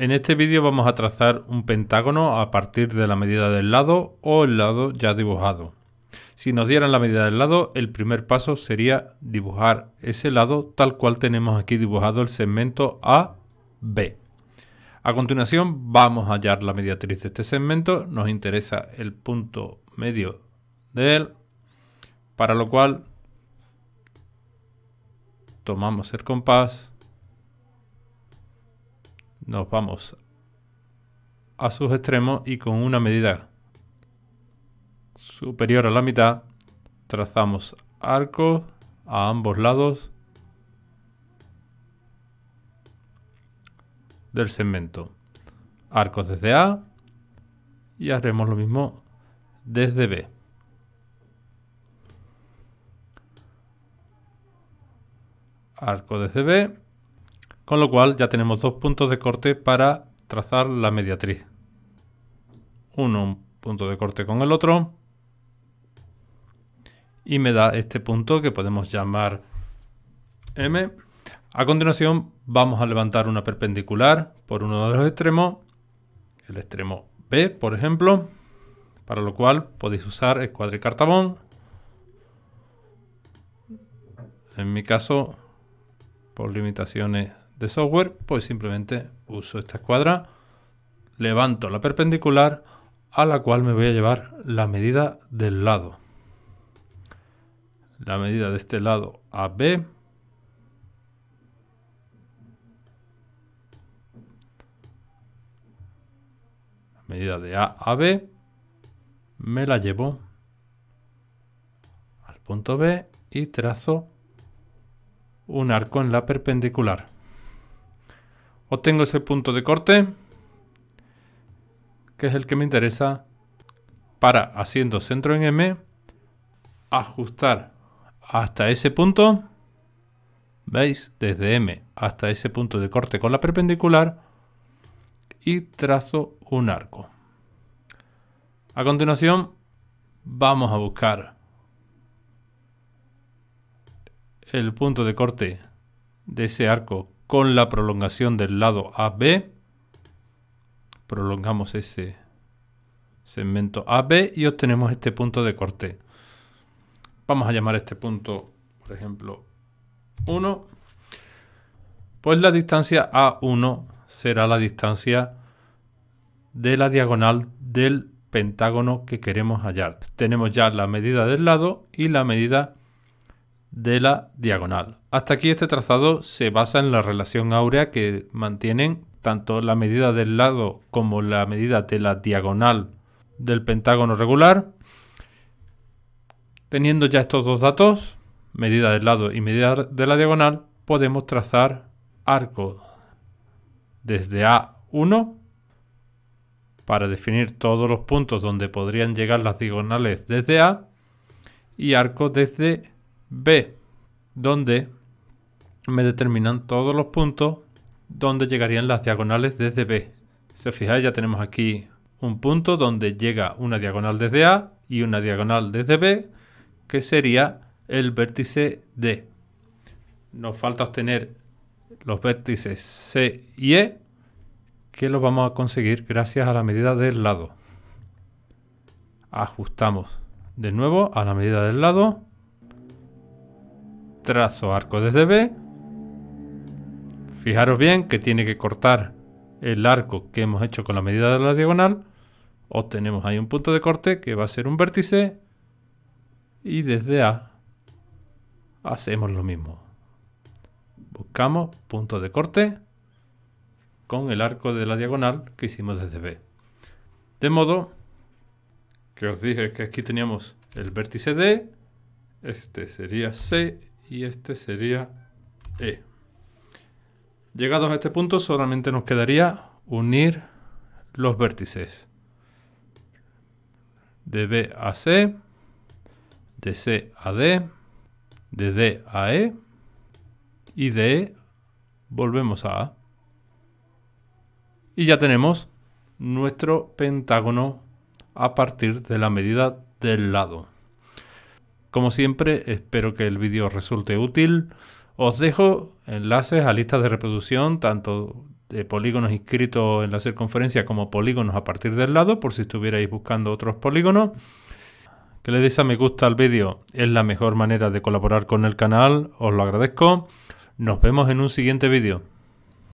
En este vídeo vamos a trazar un pentágono a partir de la medida del lado o el lado ya dibujado. Si nos dieran la medida del lado, el primer paso sería dibujar ese lado tal cual tenemos aquí dibujado el segmento AB. A continuación vamos a hallar la mediatriz de este segmento, nos interesa el punto medio de él, para lo cual tomamos el compás, nos vamos a sus extremos y con una medida superior a la mitad trazamos arcos a ambos lados del segmento. Arcos desde A y haremos lo mismo desde B. Arco desde B con lo cual ya tenemos dos puntos de corte para trazar la mediatriz. Uno un punto de corte con el otro. Y me da este punto que podemos llamar M. A continuación vamos a levantar una perpendicular por uno de los extremos, el extremo B por ejemplo, para lo cual podéis usar el cuadricartabón. En mi caso, por limitaciones de software, pues simplemente uso esta cuadra, levanto la perpendicular a la cual me voy a llevar la medida del lado. La medida de este lado a B. Medida de A a B. Me la llevo al punto B y trazo un arco en la perpendicular. Obtengo ese punto de corte, que es el que me interesa para, haciendo centro en M, ajustar hasta ese punto, ¿veis? Desde M hasta ese punto de corte con la perpendicular y trazo un arco. A continuación, vamos a buscar el punto de corte de ese arco con la prolongación del lado AB. Prolongamos ese segmento AB y obtenemos este punto de corte. Vamos a llamar este punto, por ejemplo, 1. Pues la distancia A1 será la distancia de la diagonal del pentágono que queremos hallar. Tenemos ya la medida del lado y la medida de la diagonal. Hasta aquí este trazado se basa en la relación áurea que mantienen tanto la medida del lado como la medida de la diagonal del pentágono regular. Teniendo ya estos dos datos, medida del lado y medida de la diagonal, podemos trazar arco desde A1 para definir todos los puntos donde podrían llegar las diagonales desde A y arcos desde B, donde me determinan todos los puntos donde llegarían las diagonales desde B. Si os fijáis, ya tenemos aquí un punto donde llega una diagonal desde A y una diagonal desde B, que sería el vértice D. Nos falta obtener los vértices C y E, que los vamos a conseguir gracias a la medida del lado. Ajustamos de nuevo a la medida del lado trazo arco desde B. Fijaros bien que tiene que cortar el arco que hemos hecho con la medida de la diagonal. Obtenemos ahí un punto de corte que va a ser un vértice. Y desde A hacemos lo mismo. Buscamos punto de corte con el arco de la diagonal que hicimos desde B. De modo que os dije que aquí teníamos el vértice D, este sería C y este sería E. Llegados a este punto solamente nos quedaría unir los vértices de B a C, de C a D, de D a E y de E volvemos a A. Y ya tenemos nuestro pentágono a partir de la medida del lado. Como siempre, espero que el vídeo resulte útil. Os dejo enlaces a listas de reproducción, tanto de polígonos inscritos en la circunferencia como polígonos a partir del lado, por si estuvierais buscando otros polígonos. Que le deis a me gusta al vídeo es la mejor manera de colaborar con el canal, os lo agradezco. Nos vemos en un siguiente vídeo.